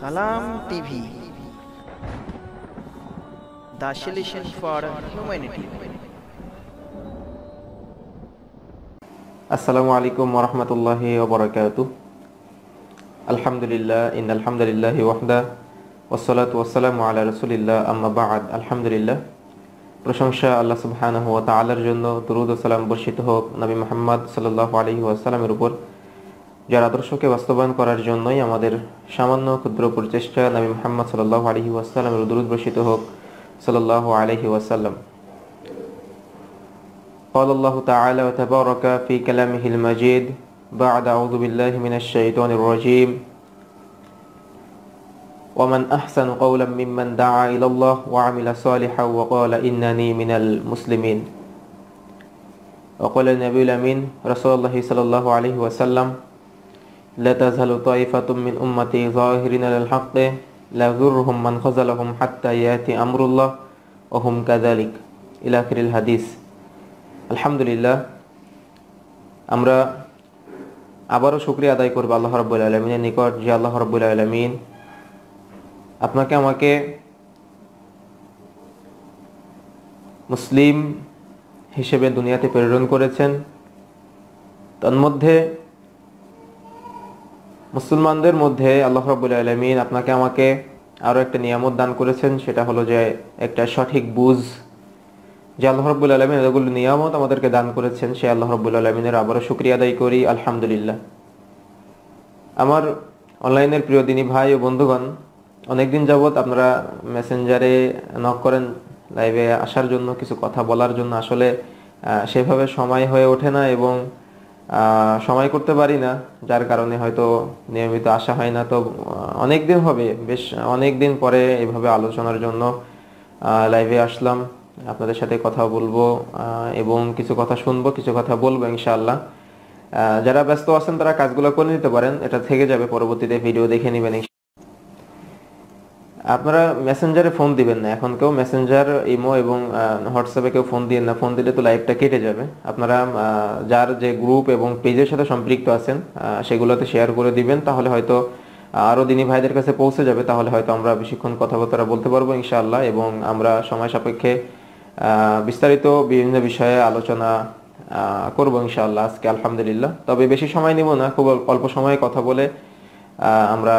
সালাম TV the solution for humanity আসসালামু আলাইকুম ওরহমতুল্লাহি ওবরাকাত আলহামদুলিল্লাহ ইন আলহামদুলিল্লাহ ওয়াহদা ওসলাত ওসালাম আল্লাহ রসুলিল্লাহ আম্মা বাদ আলহামদুলিল্লাহ প্রশংসা আল্লাহ সুবহানাহু ওয়া তাআলার জন্য দরুদ ও সালাম বর্ষিত হোক নবী মুহাম্মদ সাল্লাল্লাহু আলাইহি ওয়াসাল্লামের উপর যার আদর্শকে বাস্তবায়ন করার জন্যই আমাদের সামান্য ক্ষুদ্র প্রচেষ্টা নবী মোহাম্মদ সাল্লাহ আলহি ওয়াসাল্লামের বর্ষিত হোক সাল্লাল্লাহু আলাইহি ওয়াসাল্লাম قال الله تعالى وتبارك في كلامه المجيد بعد أعوذ بالله من الشيطان الرجيم ومن أحسن قولا ممن دعا إلى الله وعمل صالحا وقال إنني من المسلمين وقال النبي الأمين رسول الله صلى الله عليه وسلم لا تزال طائفة من أمتي ظاهرين على الحق لا يضرهم من خذلهم حتى يأتي أمر الله وهم كذلك إلى آخر الحديث الحمد لله আমরা আবারও শুক্রিয়া আদায় করবো আল্লাহ রব্বুল আলমিনের নিকট যে আল্লাহ রব্বুল আলমিন আপনাকে আমাকে মুসলিম হিসেবে দুনিয়াতে প্রেরণ করেছেন তন্মধ্যে মুসলমানদের মধ্যে আল্লাহ রাবুল আলমিন আপনাকে আমাকে আরও একটা নিয়ামত দান করেছেন সেটা হলো যে একটা সঠিক বুঝ যে আল্লাহ রব্বুল আলমিন এগুলো নিয়ামত আমাদেরকে দান করেছেন সে আল্লাহ রব্বুল আলমিনের আবারও শুক্রিয়া আদায় করি আলহামদুলিল্লাহ আমার অনলাইনের প্রিয় দিনী ভাই ও বন্ধুগণ অনেকদিন যাবৎ আপনারা মেসেঞ্জারে নক করেন লাইভে আসার জন্য কিছু কথা বলার জন্য আসলে সেভাবে সময় হয়ে ওঠে না এবং সময় করতে পারি না যার কারণে হয়তো নিয়মিত আসা হয় না তো অনেক দিন হবে বেশ অনেক দিন পরে এভাবে আলোচনার জন্য লাইভে আসলাম আপনাদের সাথে কথা বলবো এবং কিছু কথা শুনবো কিছু কথা বলবো ইনশাআল্লাহ যারা ব্যস্ত আছেন তারা কাজগুলো করে নিতে পারেন এটা থেকে যাবে পরবর্তীতে ভিডিও দেখে নেবেন আপনারা মেসেঞ্জারে ফোন দিবেন না এখন কেউ মেসেঞ্জার ইমো এবং হোয়াটসঅ্যাপে কেউ ফোন দিয়ে না ফোন দিলে তো লাইভটা কেটে যাবে আপনারা যার যে গ্রুপ এবং পেজের সাথে সম্পৃক্ত আছেন সেগুলোতে শেয়ার করে দিবেন তাহলে হয়তো আরও দিনী ভাইদের কাছে পৌঁছে যাবে তাহলে হয়তো আমরা বেশিক্ষণ কথাবার্তা বলতে পারবো ইনশাআল্লাহ এবং আমরা সময় সাপেক্ষে বিস্তারিত বিভিন্ন বিষয়ে আলোচনা করবো ইনশাআল্লাহ আজকে আলহামদুলিল্লাহ তবে বেশি সময় নিব না খুব অল্প সময়ে কথা বলে আমরা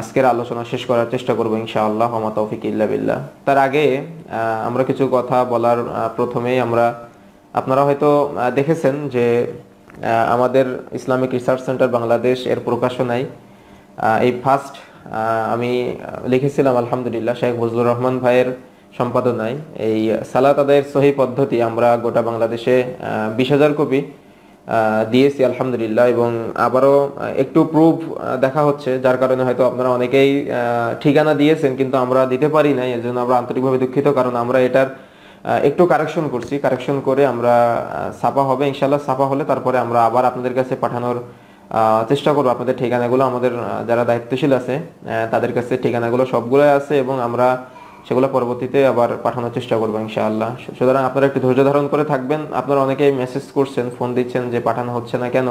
আজকের আলোচনা শেষ করার চেষ্টা করবো ইনশাআল্লাহ হমা তৌফিক ইল্লা বিল্লাহ তার আগে আমরা কিছু কথা বলার প্রথমেই আমরা আপনারা হয়তো দেখেছেন যে আমাদের ইসলামিক রিসার্চ সেন্টার বাংলাদেশ এর প্রকাশনায় এই ফার্স্ট আমি লিখেছিলাম আলহামদুলিল্লাহ শেখ ফজলুর রহমান ভাইয়ের সম্পাদনায় এই সালাত আদায়ের সহি পদ্ধতি আমরা গোটা বাংলাদেশে বিশ হাজার কপি দিয়েছি আলহামদুলিল্লাহ এবং আবারও একটু প্রুফ দেখা হচ্ছে যার কারণে হয়তো আপনারা অনেকেই ঠিকানা দিয়েছেন কিন্তু আমরা দিতে পারি নাই এর জন্য আমরা আন্তরিকভাবে দুঃখিত কারণ আমরা এটার একটু কারেকশন করছি কারেকশন করে আমরা ছাপা হবে ইনশাল্লাহ ছাপা হলে তারপরে আমরা আবার আপনাদের কাছে পাঠানোর চেষ্টা করবো আপনাদের ঠিকানাগুলো আমাদের যারা দায়িত্বশীল আছে তাদের কাছে ঠিকানাগুলো সবগুলোই আছে এবং আমরা সেগুলো পরবর্তীতে আবার পাঠানোর চেষ্টা করবো ইনশাআল্লাহ সুতরাং আপনারা একটু ধৈর্য ধারণ করে থাকবেন আপনারা অনেকেই মেসেজ করছেন ফোন দিচ্ছেন যে পাঠানো হচ্ছে না কেন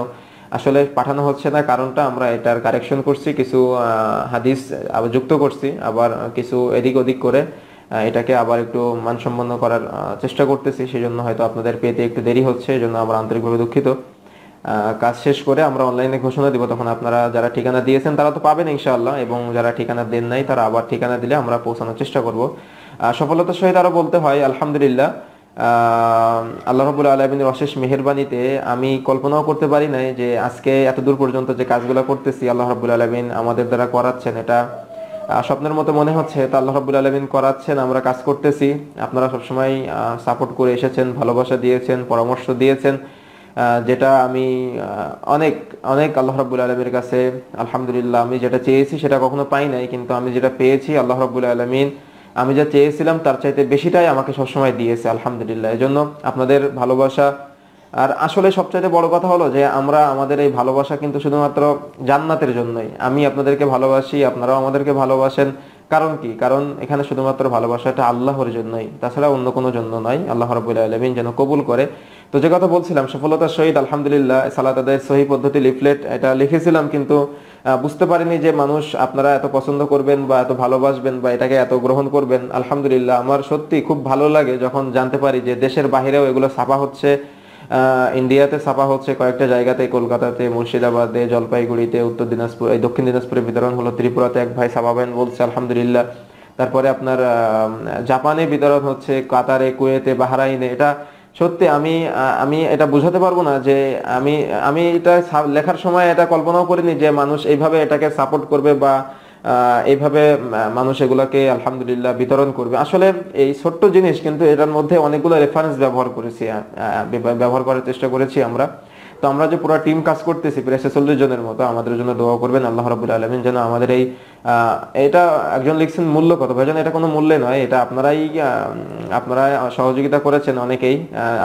আসলে পাঠানো হচ্ছে না কারণটা আমরা এটার কারেকশন করছি কিছু হাদিস আবার যুক্ত করছি আবার কিছু এদিক ওদিক করে এটাকে আবার একটু মানসম্পন্ন করার চেষ্টা করতেছি সেই জন্য হয়তো আপনাদের পেতে একটু দেরি হচ্ছে এই জন্য আমরা আন্তরিকভাবে দুঃখিত কাজ শেষ করে আমরা অনলাইনে ঘোষণা দিব তখন আপনারা যারা ঠিকানা দিয়েছেন তারা তো পাবেন ইনশাআল্লাহ এবং যারা ঠিকানা দেন নাই তারা আবার ঠিকানা দিলে আমরা পৌঁছানোর চেষ্টা করব সফলতার সহিত আরও বলতে হয় আলহামদুলিল্লাহ আল্লাহ রবুল আলমিনের অশেষ মেহরবানিতে আমি কল্পনাও করতে পারি নাই যে আজকে এত দূর পর্যন্ত যে কাজগুলো করতেছি আল্লাহ রবুল আলমিন আমাদের দ্বারা করাচ্ছেন এটা স্বপ্নের মতো মনে হচ্ছে তা আল্লাহ রবুল আলমিন করাচ্ছেন আমরা কাজ করতেছি আপনারা সবসময় সাপোর্ট করে এসেছেন ভালোবাসা দিয়েছেন পরামর্শ দিয়েছেন যেটা আমি অনেক অনেক আল্লাহ রাবুল আলমীর কাছে আলহামদুলিল্লাহ আমি যেটা চেয়েছি সেটা কখনো পাই নাই কিন্তু আমি যেটা পেয়েছি আল্লাহ রাবুল আলমিন আমি যা চেয়েছিলাম তার চাইতে বেশিটাই আমাকে সবসময় দিয়েছে আলহামদুলিল্লাহ জন্য আপনাদের ভালোবাসা আর আসলে সবচাইতে বড় কথা হলো যে আমরা আমাদের এই ভালোবাসা কিন্তু শুধুমাত্র জান্নাতের জন্যই আমি আপনাদেরকে ভালোবাসি আপনারাও আমাদেরকে ভালোবাসেন কারণ কি কারণ এখানে শুধুমাত্র ভালোবাসাটা আল্লাহর জন্যই তাছাড়া অন্য কোনো জন্য নয় আল্লাহ রবুল্লা আলমিন যেন কবুল করে তো যে কথা বলছিলাম সফলতার সহিত আলহামদুলিল্লাহ সালাত আদায়ের সহি পদ্ধতি লিফলেট এটা লিখেছিলাম কিন্তু বুঝতে পারিনি যে মানুষ আপনারা এত পছন্দ করবেন বা এত ভালোবাসবেন বা এটাকে এত গ্রহণ করবেন আলহামদুলিল্লাহ আমার সত্যি খুব ভালো লাগে যখন জানতে পারি যে দেশের বাহিরেও এগুলো ছাপা হচ্ছে ইন্ডিয়াতে ছাপা হচ্ছে কয়েকটা জায়গাতে কলকাতাতে মুর্শিদাবাদে জলপাইগুড়িতে উত্তর দিনাজপুর এই দক্ষিণ দিনাজপুরে বিতরণ হলো ত্রিপুরাতে এক ভাই ছাপাবেন বলছে আলহামদুলিল্লাহ তারপরে আপনার জাপানে বিতরণ হচ্ছে কাতারে কুয়েতে বাহারাইনে এটা সত্যি আমি আমি এটা বোঝাতে পারবো না যে আমি আমি এটা লেখার সময় এটা কল্পনাও করিনি যে মানুষ এইভাবে এটাকে সাপোর্ট করবে বা এইভাবে মানুষ এগুলাকে আলহামদুলিল্লাহ বিতরণ করবে আসলে এই ছোট্ট জিনিস কিন্তু এটার মধ্যে অনেকগুলো রেফারেন্স ব্যবহার করেছি ব্যবহার করার চেষ্টা করেছি আমরা তো আমরা যে পুরো টিম কাজ করতেছি প্রায় ছেচল্লিশ জনের মতো আমাদের জন্য দোয়া করবেন আল্লাহ রাবুল আলমিন যেন আমাদের এই এটা একজন লিখছেন মূল্য কত ভাইজান এটা কোনো মূল্যে নয় এটা আপনারাই আপনারা সহযোগিতা করেছেন অনেকেই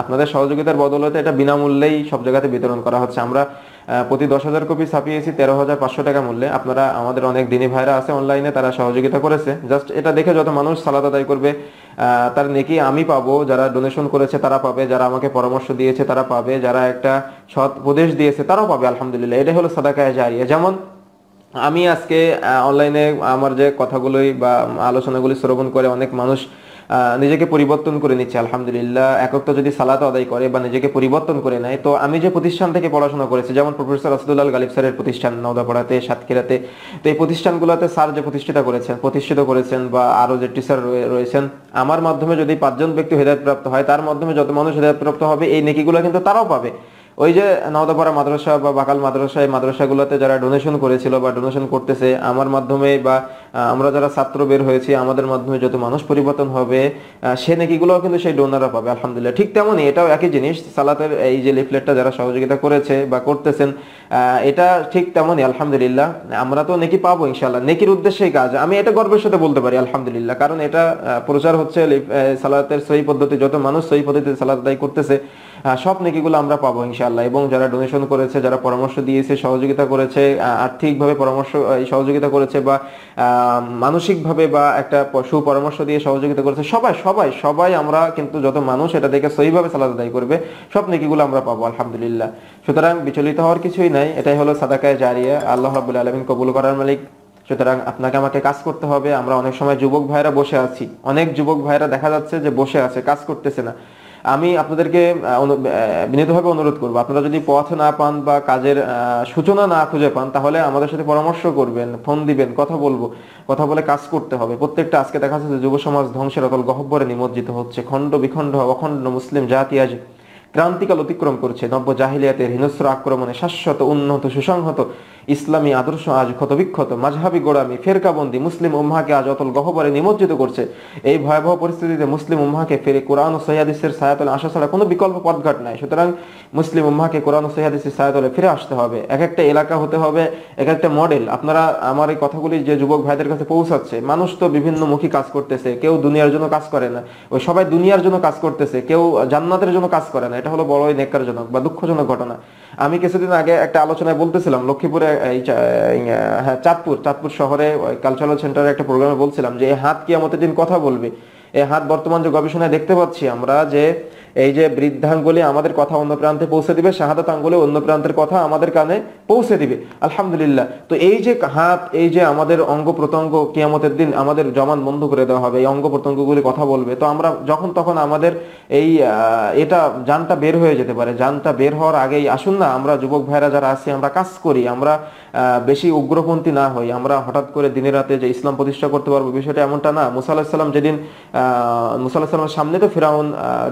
আপনাদের সহযোগিতার বদলতে এটা বিনামূল্যেই সব জায়গাতে বিতরণ করা হচ্ছে আমরা প্রতি দশ হাজার কপি ছাপিয়েছি তেরো হাজার পাঁচশো টাকা মূল্যে আপনারা আমাদের অনেক দিনী ভাইরা আছে অনলাইনে তারা সহযোগিতা করেছে জাস্ট এটা দেখে যত মানুষ সালাদ আদায় করবে তার নেকি আমি পাবো যারা ডোনেশন করেছে তারা পাবে যারা আমাকে পরামর্শ দিয়েছে তারা পাবে যারা একটা সৎ উপদেশ দিয়েছে তারাও পাবে আলহামদুলিল্লাহ এটাই হলো সাদাকায় জারিয়া যেমন আমি আজকে অনলাইনে আমার যে কথাগুলোই বা আলোচনাগুলি শ্রবণ করে অনেক মানুষ নিজেকে পরিবর্তন করে নিচ্ছে আলহামদুলিল্লাহ একক তো যদি সালাত আদায় করে বা নিজেকে পরিবর্তন করে নেয় তো আমি যে প্রতিষ্ঠান থেকে পড়াশোনা করেছি যেমন প্রফেসর রাসুদুল্লাহ গালিব স্যারের প্রতিষ্ঠান নওদাপাড়াতে সাতক্ষীরাতে তো এই প্রতিষ্ঠানগুলোতে স্যার যে প্রতিষ্ঠিতা করেছেন প্রতিষ্ঠিত করেছেন বা আরও যে টিচার রয়েছেন আমার মাধ্যমে যদি পাঁচজন ব্যক্তি হেদায়তপ্রাপ্ত হয় তার মাধ্যমে যত মানুষ হেদায়তপ্রাপ্ত হবে এই নেকিগুলো কিন্তু তারাও পাবে ওই যে নওদাপাড়া মাদ্রাসা বা বাকাল মাদ্রাসায় মাদ্রাসাগুলোতে যারা ডোনেশন করেছিল বা ডোনেশন করতেছে আমার মাধ্যমে বা আমরা যারা ছাত্র বের হয়েছি আমাদের মাধ্যমে যত মানুষ পরিবর্তন হবে সে নেকিগুলোও কিন্তু সেই ডোনাররা পাবে আলহামদুলিল্লাহ ঠিক তেমনই এটাও একই জিনিস সালাতের এই যে লিফলেটটা যারা সহযোগিতা করেছে বা করতেছেন এটা ঠিক তেমনই আলহামদুলিল্লাহ আমরা তো নেকি পাবো ইনশাল্লাহ নেকির উদ্দেশ্যেই কাজ আমি এটা গর্বের সাথে বলতে পারি আলহামদুলিল্লাহ কারণ এটা প্রচার হচ্ছে সালাতের সহি পদ্ধতি যত মানুষ সহি পদ্ধতিতে সালাত আদায় করতেছে সব নেকিগুলো আমরা পাবো ইনশাআল্লাহ এবং যারা ডোনেশন করেছে যারা পরামর্শ দিয়েছে সহযোগিতা করেছে আর্থিকভাবে পরামর্শ সহযোগিতা করেছে বা মানসিকভাবে বা একটা সুপরামর্শ দিয়ে সহযোগিতা করেছে সবাই সবাই সবাই আমরা কিন্তু যত মানুষ এটা দেখে সহিভাবে সালাদ আদায় করবে সব নেকিগুলো আমরা পাবো আলহামদুলিল্লাহ সুতরাং বিচলিত হওয়ার কিছুই নাই এটাই হলো সাদাকায় জারিয়া আল্লাহ রাবুল আলমিন কবুল করার মালিক সুতরাং আপনাকে আমাকে কাজ করতে হবে আমরা অনেক সময় যুবক ভাইরা বসে আছি অনেক যুবক ভাইরা দেখা যাচ্ছে যে বসে আছে কাজ করতেছে না আমি আপনাদেরকে বিনীতভাবে অনুরোধ করবো আপনারা যদি পথ না পান বা কাজের সূচনা না খুঁজে পান তাহলে আমাদের সাথে পরামর্শ করবেন ফোন দিবেন কথা বলবো কথা বলে কাজ করতে হবে প্রত্যেকটা আজকে দেখা যাচ্ছে যুব সমাজ ধ্বংসের অতল গহব্বরে নিমজ্জিত হচ্ছে খণ্ড বিখণ্ড অখণ্ড মুসলিম জাতি আজ ক্রান্তিকাল অতিক্রম করছে নব্য জাহিলিয়াতের হিনস্র আক্রমণে শাশ্বত উন্নত সুসংহত ইসলামী আদর্শ আজ ক্ষতবিক্ষত মাঝহাবি গোড়ামি ফেরকাবন্দি মুসলিম উম্মাকে আজ অতল গহবরে নিমজ্জিত করছে এই ভয়াবহ পরিস্থিতিতে মুসলিম উম্মাকে ফেরে কোরআন ও সৈয়াদিসের সায়াতলে আসা ছাড়া কোনো বিকল্প পথঘাট নাই সুতরাং মুসলিম উম্মাকে কোরআন ও সৈয়াদিসের সায়াতলে ফিরে আসতে হবে এক একটা এলাকা হতে হবে এক একটা মডেল আপনারা আমার এই কথাগুলি যে যুবক ভাইদের কাছে পৌঁছাচ্ছে মানুষ তো বিভিন্নমুখী কাজ করতেছে কেউ দুনিয়ার জন্য কাজ করে না ওই সবাই দুনিয়ার জন্য কাজ করতেছে কেউ জান্নাতের জন্য কাজ করে না এটা হলো বড়ই নেককারজনক বা দুঃখজনক ঘটনা আমি কিছুদিন আগে একটা আলোচনায় বলতেছিলাম লক্ষ্মীপুরে হ্যাঁ চাঁদপুর চাঁদপুর শহরে কালচারাল সেন্টারে একটা প্রোগ্রামে বলছিলাম যে হাত কি আমাদের দিন কথা বলবে এই হাত বর্তমান যে গবেষণায় দেখতে পাচ্ছি আমরা যে এই যে বৃদ্ধাঙ্গুলি আমাদের কথা অন্য প্রান্তে পৌঁছে দিবে শাহাদাত আঙ্গুলি অন্য প্রান্তের কথা আমাদের কানে পৌঁছে দিবে আলহামদুলিল্লাহ তো এই যে হাত এই যে আমাদের অঙ্গ প্রত্যঙ্গ কিয়ামতের দিন আমাদের জমান বন্ধ করে দেওয়া হবে এই অঙ্গ প্রত্যঙ্গগুলি কথা বলবে তো আমরা যখন তখন আমাদের এই এটা জানটা বের হয়ে যেতে পারে জানটা বের হওয়ার আগেই আসুন না আমরা যুবক ভাইরা যারা আছি আমরা কাজ করি আমরা বেশি উগ্রপন্থী না হই আমরা হঠাৎ করে দিনের রাতে যে ইসলাম প্রতিষ্ঠা করতে পারবো বিষয়টা এমনটা না মুসাল্লাহ সাল্লাম যেদিন মুসাল্লাহ সাল্লামের সামনে তো ফিরাউন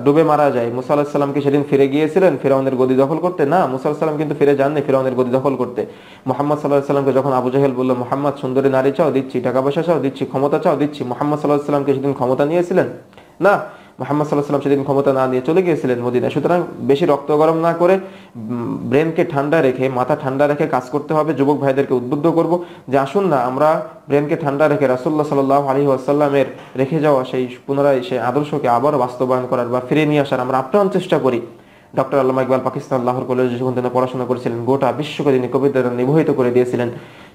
ডুবে মারা করা যায় মুসা কি সেদিন ফিরে গিয়েছিলেন ফিরাউনের গদি দখল করতে না মুসা সাল্লাম কিন্তু ফিরে যাননি ফিরাউনের গদি দখল করতে মোহাম্মদ সাল্লাহ সাল্লামকে যখন আবু জাহেল বললো মোহাম্মদ সুন্দরী নারী চাও দিচ্ছি টাকা পয়সা চাও দিচ্ছি ক্ষমতা চাও দিচ্ছি মোহাম্মদ সাল্লাহ সাল্লামকে সেদিন ক্ষমতা নিয়েছিলেন না মোহাম্মদ সাল্লাহাম সেদিন ক্ষমতা না নিয়ে চলে গিয়েছিলেন মদিনায় সুতরাং বেশি রক্ত গরম না করে ব্রেনকে ঠান্ডা রেখে মাথা ঠান্ডা রেখে কাজ করতে হবে যুবক ভাইদেরকে উদ্বুদ্ধ করব যে আসুন না আমরা ব্রেনকে ঠান্ডা রেখে রাসুল্লাহ সাল্লাহ আলী আসাল্লামের রেখে যাওয়া সেই পুনরায় সেই আদর্শকে আবার বাস্তবায়ন করার বা ফিরে নিয়ে আসার আমরা আপ্রাণ চেষ্টা করি ডক্টর আল্লামা ইকবাল পাকিস্তান লাহোর কলেজে যখন তিনি পড়াশোনা করেছিলেন গোটা বিশ্বকে তিনি কবিতাটা নিবহিত করে দিয়েছিলেন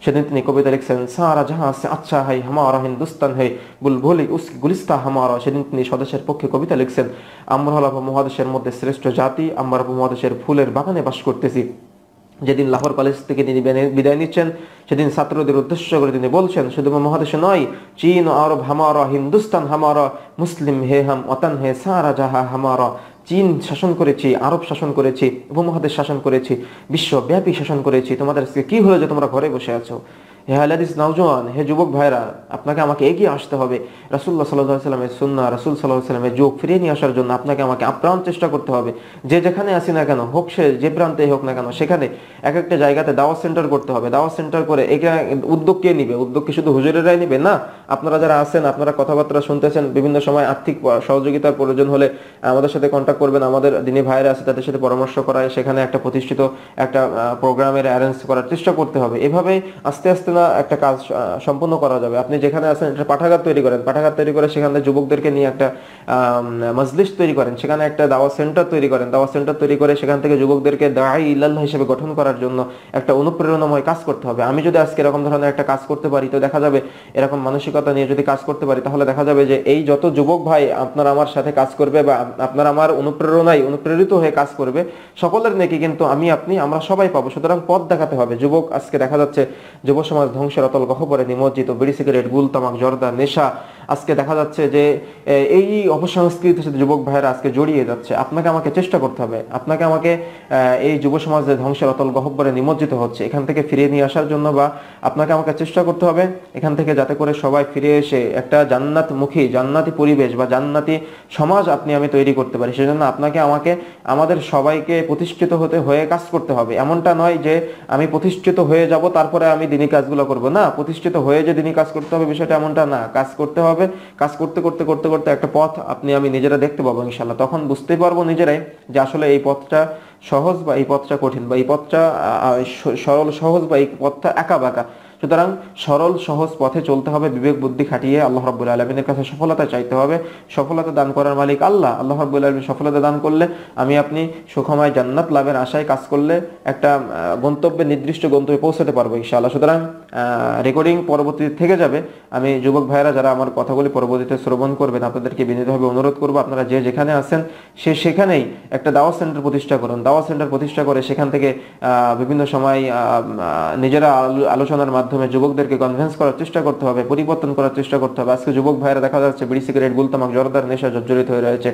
সেদিন তিনি কবিতা লিখছেন সারা জাহা আছে আচ্ছা হাই হামারা হিন্দুস্তান হে বুলভুলি উস গুলিস্তা হামারা সেদিন তিনি স্বদেশের পক্ষে কবিতা লিখছেন আমরা মহাদেশের মধ্যে শ্রেষ্ঠ জাতি আমরা মহাদেশের ফুলের বাগানে বাস করতেছি যেদিন লাহোর কলেজ থেকে তিনি বিদায় নিচ্ছেন সেদিন ছাত্রদের উদ্দেশ্য করে তিনি বলছেন শুধু মহাদেশে নয় চীন আরব হামারা হিন্দুস্তান হামারা মুসলিম হে হাম অতান হে সারা জাহা হামারা চীন শাসন করেছি আরব শাসন করেছি উপমহাদেশ শাসন করেছি বিশ্বব্যাপী শাসন করেছি তোমাদের কি হলো যে তোমরা ঘরে বসে আছো হে হালাদিস নওজোয়ান হে যুবক ভাইরা আপনাকে আমাকে এগিয়ে আসতে হবে রাসুল্লাহ সাল্লাহ সাল্লামের সুন্না রাসুল সাল্লাহ সাল্লামের যোগ ফিরিয়ে নিয়ে আসার জন্য আপনাকে আমাকে আপ্রাণ চেষ্টা করতে হবে যে যেখানে আসি না কেন হোক সে যে প্রান্তেই হোক না কেন সেখানে এক একটা জায়গাতে দাওয়াত সেন্টার করতে হবে দাওয়াত সেন্টার করে এটা উদ্যোগ কে নিবে উদ্যোগ কি শুধু হুজুরেরাই নিবে না আপনারা যারা আছেন আপনারা কথাবার্তা শুনতেছেন বিভিন্ন সময় আর্থিক সহযোগিতার প্রয়োজন হলে আমাদের সাথে কন্ট্যাক্ট করবেন আমাদের দিনে ভাইরা আছে তাদের সাথে পরামর্শ করায় সেখানে একটা প্রতিষ্ঠিত একটা প্রোগ্রামের অ্যারেঞ্জ করার চেষ্টা করতে হবে এভাবে আস্তে আস্তে না একটা কাজ সম্পন্ন করা যাবে আপনি যেখানে আছেন একটা পাঠাগার তৈরি করেন পাঠাগার তৈরি করে সেখানে যুবকদেরকে নিয়ে একটা মজলিস তৈরি করেন সেখানে একটা দাওয়া সেন্টার তৈরি করেন দাওয়া সেন্টার তৈরি করে সেখান থেকে যুবকদেরকে দায় ইল্লাহ হিসেবে গঠন করার জন্য একটা অনুপ্রেরণাময় কাজ করতে হবে আমি যদি আজকে এরকম ধরনের একটা কাজ করতে পারি তো দেখা যাবে এরকম মানসিকতা নিয়ে যদি কাজ করতে পারি তাহলে দেখা যাবে যে এই যত যুবক ভাই আপনার আমার সাথে কাজ করবে বা আপনার আমার অনুপ্রেরণায় অনুপ্রেরিত হয়ে কাজ করবে সকলের নেকি কিন্তু আমি আপনি আমরা সবাই পাবো সুতরাং পথ দেখাতে হবে যুবক আজকে দেখা যাচ্ছে যুব সমাজ সময় ধ্বংসের অতল গহবরে নিমজ্জিত বিড়ি সিগারেট গুল তামাক জর্দা নেশা আজকে দেখা যাচ্ছে যে এই অপসংস্কৃতির সাথে যুবক ভাইয়েরা আজকে জড়িয়ে যাচ্ছে আপনাকে আমাকে চেষ্টা করতে হবে আপনাকে আমাকে এই যুব সমাজের ধ্বংসের অতল গহ্বরে নিমজ্জিত হচ্ছে এখান থেকে ফিরিয়ে নিয়ে আসার জন্য বা আপনাকে আমাকে চেষ্টা করতে হবে এখান থেকে যাতে করে সবাই ফিরে এসে একটা জান্নাতমুখী জান্নাতি পরিবেশ বা জান্নাতি সমাজ আপনি আমি তৈরি করতে পারি সেজন্য আপনাকে আমাকে আমাদের সবাইকে প্রতিষ্ঠিত হতে হয়ে কাজ করতে হবে এমনটা নয় যে আমি প্রতিষ্ঠিত হয়ে যাব তারপরে আমি দিনই কাজ কাজগুলো করব না প্রতিষ্ঠিত হয়ে যে দিনই কাজ করতে হবে বিষয়টা এমনটা না কাজ করতে হবে কাজ করতে করতে করতে করতে একটা পথ আপনি আমি নিজেরা দেখতে পাবো ইনশাল্লাহ তখন বুঝতে পারবো নিজেরাই যে আসলে এই পথটা সহজ বা এই পথটা কঠিন বা এই পথটা সরল সহজ বা এই পথটা একা বাঁকা সুতরাং সরল সহজ পথে চলতে হবে বিবেক বুদ্ধি খাটিয়ে আল্লাহ রাব্বুল আলমিনের কাছে সফলতা চাইতে হবে সফলতা দান করার মালিক আল্লাহ আল্লাহ রাব্বুল আলমী সফলতা দান করলে আমি আপনি সুখময় জান্নাত লাভের আশায় কাজ করলে একটা গন্তব্যে নির্দিষ্ট গন্তব্যে পৌঁছাতে পারবো ইনশাআল্লাহ সুতরাং রেকর্ডিং পরবর্তীতে থেকে যাবে আমি যুবক ভাইরা যারা আমার কথাগুলি পরবর্তীতে শ্রবণ করবেন আপনাদেরকে বিনীতভাবে অনুরোধ করবো আপনারা যে যেখানে আছেন সে সেখানেই একটা দাওয়া সেন্টার প্রতিষ্ঠা করুন দাওয়া সেন্টার প্রতিষ্ঠা করে সেখান থেকে বিভিন্ন সময় নিজেরা আলোচনার মাধ্যমে মাধ্যমে যুবকদেরকে কনভিন্স করার চেষ্টা করতে হবে পরিবর্তন করার চেষ্টা করতে হবে আজকে যুবক ভাইয়েরা দেখা যাচ্ছে বিড়ি সিগারেট গুলতামাক জরদার নেশা জর্জরিত হয়ে রয়েছে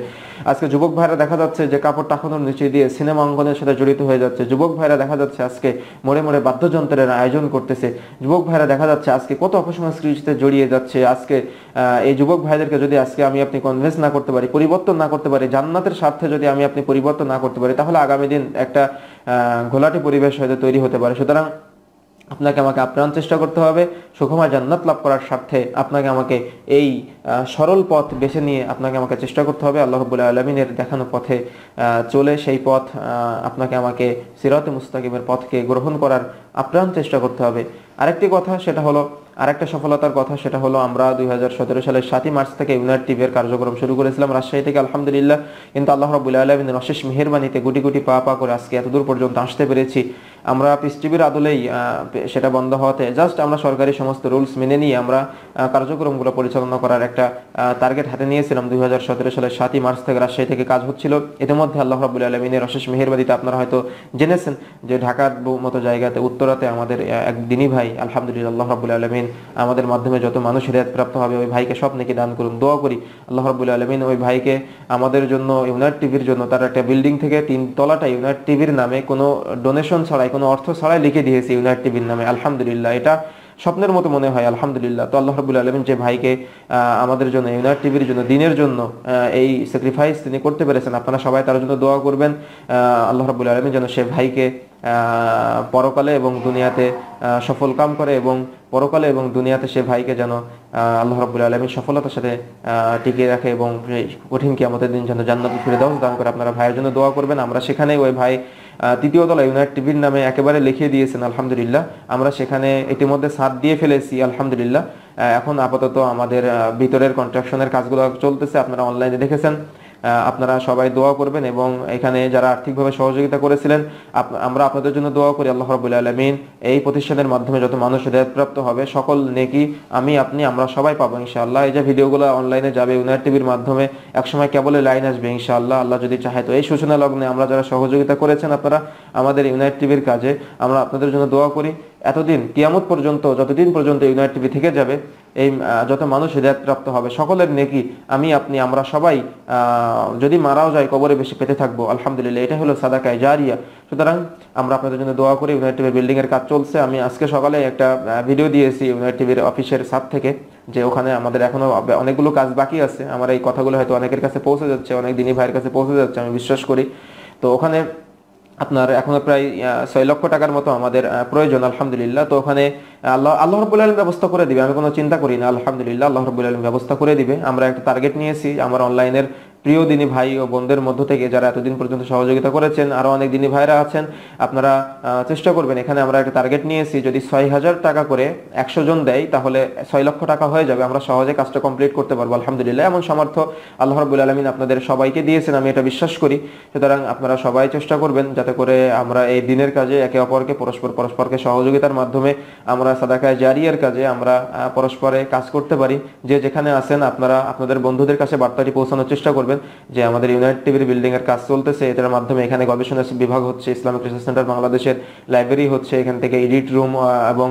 আজকে যুবক ভাইয়েরা দেখা যাচ্ছে যে কাপড় টাকানোর নিচে দিয়ে সিনেমা অঙ্গনের সাথে জড়িত হয়ে যাচ্ছে যুবক ভাইয়েরা দেখা যাচ্ছে আজকে মোড়ে মোড়ে বাদ্যযন্ত্রের আয়োজন করতেছে যুবক ভাইয়েরা দেখা যাচ্ছে আজকে কত অপসংস্কৃতিতে জড়িয়ে যাচ্ছে আজকে এই যুবক ভাইদেরকে যদি আজকে আমি আপনি কনভিন্স না করতে পারি পরিবর্তন না করতে পারি জান্নাতের স্বার্থে যদি আমি আপনি পরিবর্তন না করতে পারি তাহলে আগামী দিন একটা ঘোলাটে পরিবেশ হয়তো তৈরি হতে পারে সুতরাং আপনাকে আমাকে আপ্রাণ চেষ্টা করতে হবে সুখময় জান্নাত লাভ করার স্বার্থে আপনাকে আমাকে এই সরল পথ বেছে নিয়ে আপনাকে আমাকে চেষ্টা করতে হবে আল্লাহ রবুল্লা আলমিনের দেখানো পথে চলে সেই পথ আপনাকে আমাকে সিরত মুস্তাকিমের পথকে গ্রহণ করার আপ্রাণ চেষ্টা করতে হবে আরেকটি কথা সেটা হলো আরেকটা সফলতার কথা সেটা হলো আমরা দুই হাজার সালের সাতই মার্চ থেকে ইউনাইট টিভির কার্যক্রম শুরু করেছিলাম রাজশাহী থেকে আলহামদুলিল্লাহ কিন্তু আল্লাহ রবুল্লা আলমিনের অশেষ মেহরবানিতে গুটি গুটি পা পা করে আজকে এতদূর পর্যন্ত আসতে পেরেছি আমরা টিভির আদলেই সেটা বন্ধ হওয়াতে জাস্ট আমরা সরকারি সমস্ত রুলস মেনে নিয়ে আমরা কার্যক্রমগুলো পরিচালনা করার একটা টার্গেট হাতে নিয়েছিলাম দুই সালের সাতই মার্চ থেকে রাজশাহী থেকে কাজ হচ্ছিল ইতিমধ্যে আল্লাহ রাবুল আলমিনের অশেষ মেহেরবাদিতে আপনারা হয়তো জেনেছেন যে ঢাকার মতো জায়গাতে উত্তরাতে আমাদের এক দিনই ভাই আলহামদুলিল্লাহ আল্লাহ রাবুল আলমিন আমাদের মাধ্যমে যত মানুষ প্রাপ্ত হবে ওই ভাইকে সব নাকি দান করুন দোয়া করি আল্লাহ রাবুল আলমিন ওই ভাইকে আমাদের জন্য ইউনাইট টিভির জন্য তার একটা বিল্ডিং থেকে তিন তলাটা ইউনাইট টিভির নামে কোনো ডোনেশন ছাড়াই কোনো অর্থ ছাড়াই লিখে দিয়েছি ইউনাইট টিভির নামে আলহামদুলিল্লাহ এটা স্বপ্নের মতো মনে হয় আলহামদুলিল্লাহ তো আল্লাহ রবুল্লা আলমিন যে ভাইকে আমাদের জন্য ইউনাইট টিভির জন্য দিনের জন্য এই স্যাক্রিফাইস তিনি করতে পেরেছেন আপনারা সবাই তার জন্য দোয়া করবেন আল্লাহ রবুল আলমিন যেন সে ভাইকে পরকালে এবং দুনিয়াতে সফল কাম করে এবং পরকালে এবং দুনিয়াতে সে ভাইকে যেন আল্লাহ রবুল আলমীর সফলতার সাথে টিকিয়ে রাখে এবং কঠিন কি আমাদের দিন যেন জান্নাত ফিরে দাও দান করে আপনারা ভাইয়ের জন্য দোয়া করবেন আমরা সেখানেই ওই ভাই তৃতীয় তলা ইউনাইট টিভির নামে একেবারে লিখিয়ে দিয়েছেন আলহামদুলিল্লাহ আমরা সেখানে ইতিমধ্যে সাত দিয়ে ফেলেছি আলহামদুলিল্লাহ এখন আপাতত আমাদের ভিতরের কন্ট্রাকশনের কাজগুলো চলতেছে আপনারা অনলাইনে দেখেছেন আপনারা সবাই দোয়া করবেন এবং এখানে যারা আর্থিকভাবে সহযোগিতা করেছিলেন আমরা আপনাদের জন্য দোয়া করি আল্লাহ রবুল আলমিন এই প্রতিষ্ঠানের মাধ্যমে যত মানুষ হৃদয়প্রাপ্ত হবে সকল নেকি আমি আপনি আমরা সবাই পাবো ইনশাআল্লাহ এই যে ভিডিওগুলো অনলাইনে যাবে ইউনাইট টিভির মাধ্যমে একসময় কেবল লাইন আসবে ইনশাআল্লাহ আল্লাহ যদি চাহে তো এই সূচনা লগ্নে আমরা যারা সহযোগিতা করেছেন আপনারা আমাদের ইউনাইট টিভির কাজে আমরা আপনাদের জন্য দোয়া করি এতদিন কিয়ামত পর্যন্ত যতদিন পর্যন্ত ইউনাইট টিভি থেকে যাবে এই যত মানুষ হৃদয়াতপ্রাপ্ত হবে সকলের নেকি আমি আপনি আমরা সবাই যদি মারাও যায় কবরে বেশি পেতে থাকবো আলহামদুলিল্লাহ এটা হলো সাদাকায় জারিয়া সুতরাং আমরা আপনাদের জন্য দোয়া করি ইউনাইট টিভির বিল্ডিংয়ের কাজ চলছে আমি আজকে সকালে একটা ভিডিও দিয়েছি ইউনাইট টিভির অফিসের সাত থেকে যে ওখানে আমাদের এখনও অনেকগুলো কাজ বাকি আছে আমার এই কথাগুলো হয়তো অনেকের কাছে পৌঁছে যাচ্ছে অনেক দিনই ভাইয়ের কাছে পৌঁছে যাচ্ছে আমি বিশ্বাস করি তো ওখানে আপনার এখনো প্রায় ছয় লক্ষ টাকার মতো আমাদের প্রয়োজন আলহামদুলিল্লাহ তো ওখানে আল্লাহ আল্লাহ রবুল আলম ব্যবস্থা করে দিবে আমি কোনো চিন্তা করি না আলহামদুলিল্লাহ আল্লাহ রবুল আলম ব্যবস্থা করে দিবে আমরা একটা টার্গেট নিয়েছি আমার অনলাইনের প্রিয় দিনী ভাই ও বোনদের মধ্য থেকে যারা এতদিন পর্যন্ত সহযোগিতা করেছেন আরও অনেক দিনী ভাইরা আছেন আপনারা চেষ্টা করবেন এখানে আমরা একটা টার্গেট নিয়েছি যদি ছয় হাজার টাকা করে একশো জন দেয় তাহলে ছয় লক্ষ টাকা হয়ে যাবে আমরা সহজে কাজটা কমপ্লিট করতে পারবো আলহামদুলিল্লাহ এমন সামর্থ্য আল্লাহ রবুল আলমিন আপনাদের সবাইকে দিয়েছেন আমি এটা বিশ্বাস করি সুতরাং আপনারা সবাই চেষ্টা করবেন যাতে করে আমরা এই দিনের কাজে একে অপরকে পরস্পর পরস্পরকে সহযোগিতার মাধ্যমে আমরা সাদাকায় জারিয়ার কাজে আমরা পরস্পরে কাজ করতে পারি যে যেখানে আছেন আপনারা আপনাদের বন্ধুদের কাছে বার্তাটি পৌঁছানোর চেষ্টা করবেন করবেন যে আমাদের ইউনাইটেড টিভির বিল্ডিং এর কাজ চলতেছে এটার মাধ্যমে এখানে গবেষণা বিভাগ হচ্ছে ইসলামিক রিসার্চ সেন্টার বাংলাদেশের লাইব্রেরি হচ্ছে এখান থেকে এডিট রুম এবং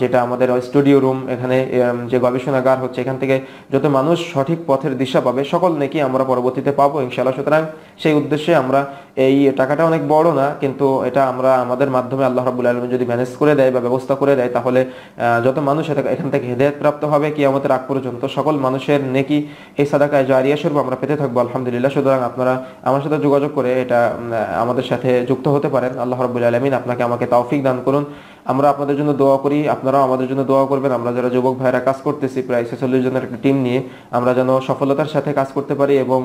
যেটা আমাদের স্টুডিও রুম এখানে যে গবেষণাগার হচ্ছে এখান থেকে যত মানুষ সঠিক পথের দিশা পাবে সকল নাকি আমরা পরবর্তীতে পাবো ইনশাআল্লাহ সুতরাং সেই উদ্দেশ্যে আমরা এই টাকাটা অনেক বড় না কিন্তু এটা আমরা আমাদের মাধ্যমে আল্লাহ রাবুল আলম যদি ম্যানেজ করে দেয় বা ব্যবস্থা করে দেয় তাহলে যত মানুষ এখান থেকে হেদায়ত প্রাপ্ত হবে কি আমাদের আগ পর্যন্ত সকল মানুষের নেকি এই সাদাকায় জারিয়া স্বরূপ আমরা পেতে থাকবো আলহামদুলিল্লাহ সুতরাং আপনারা আমার সাথে যোগাযোগ করে এটা আমাদের সাথে যুক্ত হতে পারেন আল্লাহ রবুল আলমিন আপনাকে আমাকে তৌফিক দান করুন আমরা আপনাদের জন্য দোয়া করি আপনারাও আমাদের জন্য দোয়া করবেন আমরা যারা যুবক ভাইরা কাজ করতেছি প্রায় ছেচল্লিশ জনের একটা টিম নিয়ে আমরা যেন সফলতার সাথে কাজ করতে পারি এবং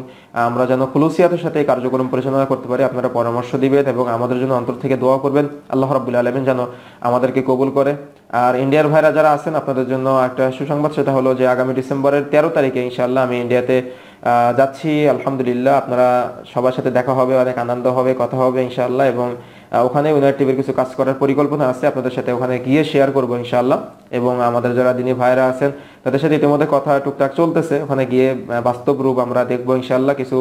আমরা যেন খুলুসিয়াতের সাথে কার্যক্রম পরিচালনা করতে পারি আপনারা পরামর্শ দিবেন এবং আমাদের জন্য অন্তর থেকে দোয়া করবেন আল্লাহ রাবুল আলমিন যেন আমাদেরকে কবুল করে আর ইন্ডিয়ার ভাইরা যারা আছেন আপনাদের জন্য একটা সুসংবাদ সেটা হলো যে আগামী ডিসেম্বরের তেরো তারিখে ইনশাল্লাহ আমি ইন্ডিয়াতে যাচ্ছি আলহামদুলিল্লাহ আপনারা সবার সাথে দেখা হবে অনেক আনন্দ হবে কথা হবে ইনশাল্লাহ এবং ওখানে উনার টিভির কিছু কাজ করার পরিকল্পনা আছে আপনাদের সাথে ওখানে গিয়ে শেয়ার করবো ইনশাআল্লাহ এবং আমাদের যারা দিনী ভাইরা আছেন তাদের সাথে ইতিমধ্যে কথা টুকটাক চলতেছে ওখানে গিয়ে বাস্তব রূপ আমরা দেখবো ইনশাল্লাহ কিছু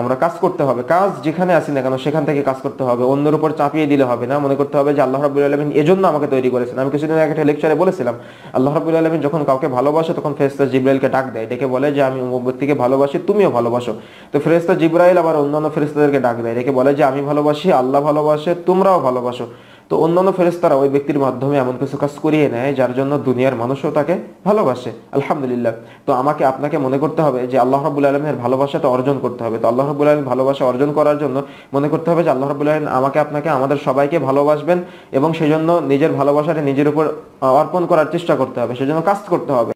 আমরা কাজ করতে হবে কাজ যেখানে আসি না কেন সেখান থেকে কাজ করতে হবে অন্যের উপর চাপিয়ে দিলে হবে না মনে করতে হবে যে আল্লাহ রাবুল আলমিন এজন্য আমাকে তৈরি করেছেন আমি কিছুদিন আগে একটা লেকচারে বলেছিলাম আল্লাহ রাবুল আলমিন যখন কাউকে ভালোবাসে তখন ফেরেস্তা জিব্রাইলকে ডাক দেয় ডেকে বলে যে আমি ব্যক্তিকে ভালোবাসি তুমিও ভালোবাসো তো ফেরেস্তা জিব্রাইল আবার অন্যান্য ফেরেস্তাদেরকে ডাক দেয় ডেকে বলে যে আমি ভালোবাসি আল্লাহ ভালোবাসে তোমরাও ভালোবাসো তো অন্যান্য ফেরেস্তারা ওই ব্যক্তির মাধ্যমে এমন কিছু কাজ করিয়ে নেয় যার জন্য দুনিয়ার মানুষও তাকে ভালোবাসে আলহামদুলিল্লাহ তো আমাকে আপনাকে মনে করতে হবে যে আল্লাহ রবুল আলমের ভালোবাসা তো অর্জন করতে হবে তো আল্লাহ রবুল আলম ভালোবাসা অর্জন করার জন্য মনে করতে হবে যে আল্লাহ রবুল আলম আমাকে আপনাকে আমাদের সবাইকে ভালোবাসবেন এবং সেই জন্য নিজের ভালোবাসাটা নিজের উপর অর্পণ করার চেষ্টা করতে হবে সেজন্য কাজ করতে হবে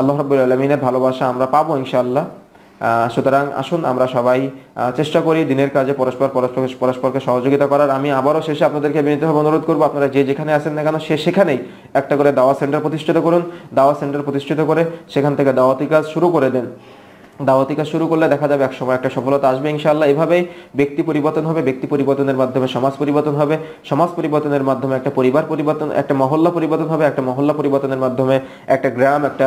আল্লাহ রবুল আলমিনের ভালোবাসা আমরা পাবো ইনশাআল্লাহ সুতরাং আসুন আমরা সবাই চেষ্টা করি দিনের কাজে পরস্পর পরস্পর পরস্পরকে সহযোগিতা করার আমি আবারও শেষে আপনাদেরকে বিনীতভাবে অনুরোধ করবো আপনারা যে যেখানে আসেন না কেন সে সেখানেই একটা করে দাওয়া সেন্টার প্রতিষ্ঠিত করুন দাওয়া সেন্টার প্রতিষ্ঠিত করে সেখান থেকে দাওয়াতি কাজ শুরু করে দেন দাওয়াতিকা শুরু করলে দেখা যাবে একসময় একটা সফলতা আসবে ইনশাআল্লাহ এভাবেই ব্যক্তি পরিবর্তন হবে ব্যক্তি পরিবর্তনের মাধ্যমে সমাজ পরিবর্তন হবে সমাজ পরিবর্তনের মাধ্যমে একটা পরিবার পরিবর্তন একটা মহল্লা পরিবর্তন হবে একটা মহল্লা পরিবর্তনের মাধ্যমে একটা গ্রাম একটা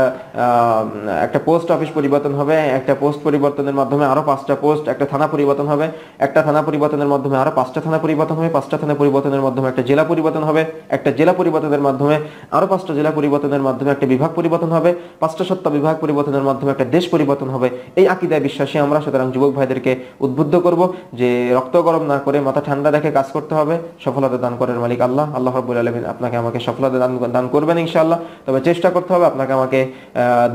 একটা পোস্ট অফিস পরিবর্তন হবে একটা পোস্ট পরিবর্তনের মাধ্যমে আরও পাঁচটা পোস্ট একটা থানা পরিবর্তন হবে একটা থানা পরিবর্তনের মাধ্যমে আরও পাঁচটা থানা পরিবর্তন হবে পাঁচটা থানা পরিবর্তনের মাধ্যমে একটা জেলা পরিবর্তন হবে একটা জেলা পরিবর্তনের মাধ্যমে আরও পাঁচটা জেলা পরিবর্তনের মাধ্যমে একটা বিভাগ পরিবর্তন হবে পাঁচটা সত্তা বিভাগ পরিবর্তনের মাধ্যমে একটা দেশ পরিবর্তন হবে এই আকিদায় বিশ্বাসী আমরা সুতরাং যুবক ভাইদেরকে উদ্বুদ্ধ করব যে রক্ত গরম না করে মাথা ঠান্ডা রেখে কাজ করতে হবে সফলতা দান করার মালিক আল্লাহ আল্লাহ রবুল আলমিন আপনাকে আমাকে সফলতা দান দান করবেন ইনশাআল্লাহ তবে চেষ্টা করতে হবে আপনাকে আমাকে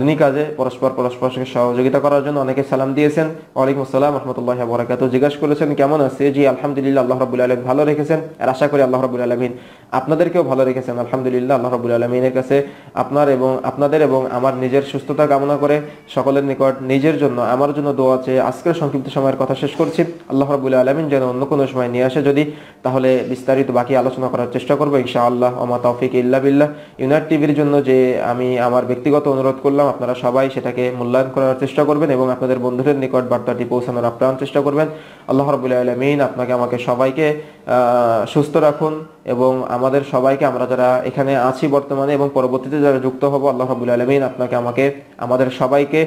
দুনি কাজে পরস্পর পরস্পর সহযোগিতা করার জন্য অনেকে সালাম দিয়েছেন ওয়ালাইকুম আসসালাম রহমতুল্লাহ বরাকাত জিজ্ঞাসা করেছেন কেমন আছে জি আলহামদুলিল্লাহ আল্লাহ রবুল আলমিন ভালো রেখেছেন আর আশা করি আল্লাহ রবুল আলমিন আপনাদেরকেও ভালো রেখেছেন আলহামদুলিল্লাহ আল্লাহ রবুল আলমিনের কাছে আপনার এবং আপনাদের এবং আমার নিজের সুস্থতা কামনা করে সকলের নিকট নিজের জন্য আমার জন্য দোয়া চেয়ে আজকের সংক্ষিপ্ত সময়ের কথা শেষ করছি আল্লাহ রাবুল আলমিন যেন অন্য কোনো সময় নিয়ে আসে যদি তাহলে বিস্তারিত বাকি আলোচনা করার চেষ্টা করবো ইশা আল্লাহ অমা তৌফিক ইল্লা বিল্লা ইউনাইট টিভির জন্য যে আমি আমার ব্যক্তিগত অনুরোধ করলাম আপনারা সবাই সেটাকে মূল্যায়ন করার চেষ্টা করবেন এবং আপনাদের বন্ধুদের নিকট বার্তাটি পৌঁছানোর আপ্রাণ চেষ্টা করবেন আল্লাহ রবুল্লা আলমিন আপনাকে আমাকে সবাইকে সুস্থ রাখুন এবং আমাদের সবাইকে আমরা যারা এখানে আছি বর্তমানে এবং পরবর্তীতে যারা যুক্ত হব আল্লাহ রবুল্লা আলমিন আপনাকে আমাকে আমাদের সবাইকে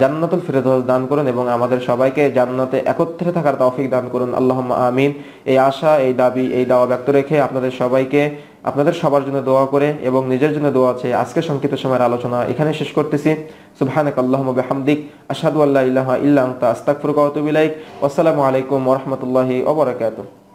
জান্নাতুল ফিরত দান করুন এবং আমাদের সবাইকে জান্নাতে একত্রে থাকার তৌফিক দান করুন আল্লাহ আমিন এই আশা এই দাবি এই দাওয়া ব্যক্ত রেখে আপনাদের সবাইকে আপনাদের সবার জন্য দোয়া করে এবং নিজের জন্য দোয়া আছে আজকে সংক্ষিপ্ত সময়ের আলোচনা এখানে শেষ করতেছি সুবহানাক আল্লাহুম্মা বিহামদিক আশহাদু আল্লা ইলাহা ইল্লা আনতা আস্তাগফিরুকা ওয়া আতুবু ইলাইক আলাইকুম ওয়া রাহমাতুল্লাহি ওয়া বারাকাতুহু